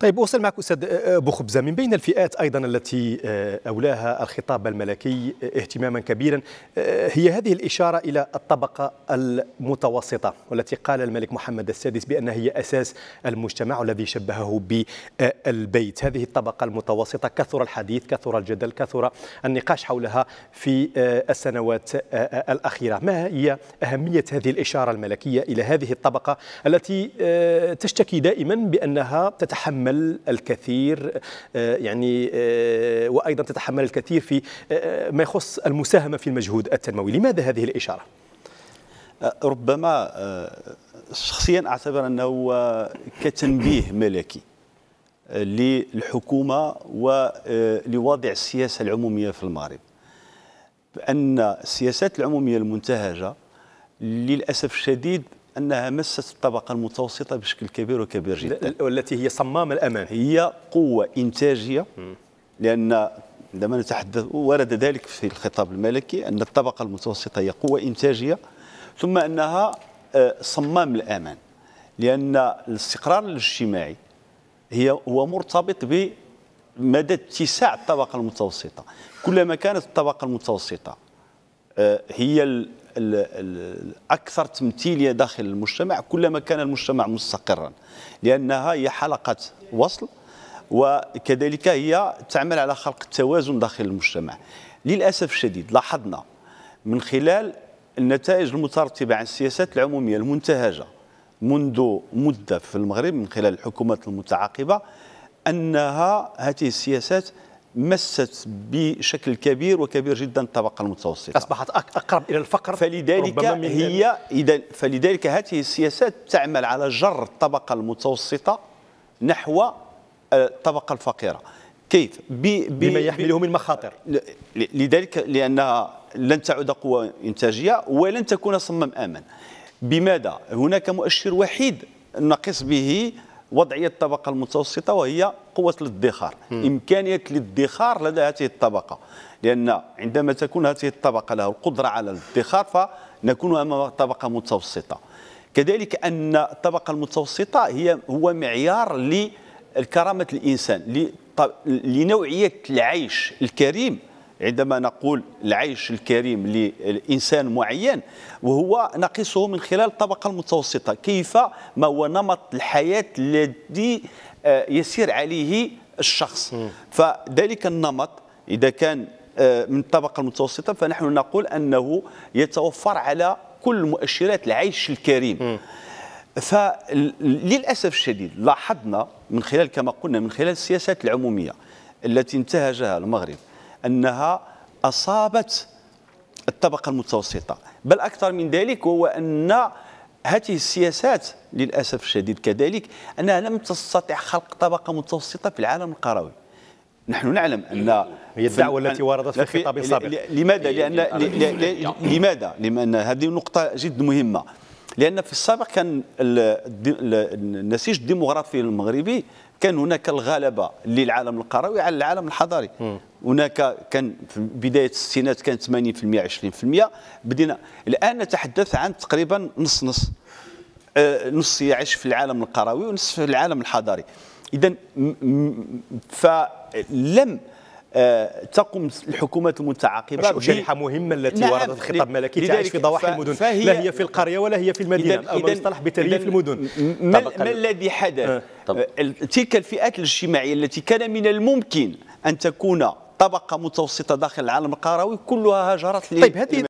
طيب أوصل معك أستاذ آه، آه، أبو خبزة من بين الفئات أيضا التي آه، أولاها الخطاب الملكي اهتماما كبيرا هي هذه الإشارة إلى الطبقة المتوسطة والتي قال الملك محمد السادس بأنها هي أساس المجتمع الذي شبهه بالبيت هذه الطبقة المتوسطة كثر الحديث كثر الجدل كثر النقاش حولها في السنوات الأخيرة ما هي أهمية هذه الإشارة الملكية إلى هذه الطبقة التي تشتكي دائما بأنها تتحمل تتحمل الكثير آه، يعني آه، وايضا تتحمل الكثير في آه، ما يخص المساهمه في المجهود التنموي، لماذا هذه الاشاره؟ ربما شخصيا اعتبر انه كتنبيه ملكي للحكومه ولوضع السياسه العموميه في المغرب بان السياسات العموميه المنتهجه للاسف الشديد انها مست الطبقه المتوسطه بشكل كبير وكبير جدا والتي هي صمام الامان هي قوه انتاجيه لان عندما نتحدث ورد ذلك في الخطاب الملكي ان الطبقه المتوسطه هي قوه انتاجيه ثم انها آه، صمام الامان لان الاستقرار الاجتماعي هي هو مرتبط بمدى اتساع الطبقه المتوسطه كلما كانت الطبقه المتوسطه آه، هي الأكثر تمثيلية داخل المجتمع كلما كان المجتمع مستقرا لأنها هي حلقة وصل وكذلك هي تعمل على خلق التوازن داخل المجتمع للأسف الشديد لاحظنا من خلال النتائج المترتبة عن السياسات العمومية المنتهجة منذ مدة في المغرب من خلال الحكومات المتعاقبة أنها هذه السياسات مست بشكل كبير وكبير جدا الطبقه المتوسطه اصبحت اقرب الى الفقر فلذلك هي يعني اذا فلذلك هذه السياسات تعمل على جر الطبقه المتوسطه نحو آه، الطبقه الفقيره كيف ب ب بما يحمله من مخاطر لذلك لانها لن تعد قوه انتاجيه ولن تكون صمم امن بماذا هناك مؤشر وحيد نقص به وضعيه الطبقه المتوسطه وهي قوه الادخار امكانيه الادخار لدى هذه الطبقه لان عندما تكون هذه الطبقه لها القدره على الادخار فنكون امام طبقه متوسطه كذلك ان الطبقه المتوسطه هي هو معيار لكرامه الانسان لنوعيه العيش الكريم عندما نقول العيش الكريم لإنسان معين وهو نقصه من خلال الطبقة المتوسطة كيف ما هو نمط الحياة الذي آه، يسير عليه الشخص فذلك النمط إذا كان آه، من الطبقة المتوسطة فنحن نقول أنه يتوفر على كل مؤشرات العيش الكريم فللأسف الشديد لاحظنا من خلال كما قلنا من خلال السياسات العمومية التي انتهجها المغرب أنها أصابت الطبقة المتوسطة بل أكثر من ذلك هو أن هذه السياسات للأسف الشديد كذلك أنها لم تستطع خلق طبقة متوسطة في العالم القروي نحن نعلم ان هي الدعوه التي وردت في الخطاب السابق لماذا لان لماذا لان هذه نقطه جد مهمه لان في السابق كان النسيج الديموغرافي المغربي كان هناك الغلبه للعالم القروي على العالم الحضري هناك كان في بدايه الستينات كان 80% 20% بدينا الان نتحدث عن تقريبا نص نص آه، نص يعيش في العالم القروي ونصف في العالم الحضري اذا فلم آه، تقوم الحكومات المتعاقبه وشريحه مهمه التي نعم وردت خطاب ملكي تعيش في ضواحي المدن لا هي في القريه ولا هي في المدينه إذن او ما يصطلح بتريف المدن ما, ما الذي حدث؟ أه, آه، تلك الفئات الاجتماعيه التي كان من الممكن ان تكون طبقه متوسطه داخل العالم القروي كلها هاجرت طيب هذه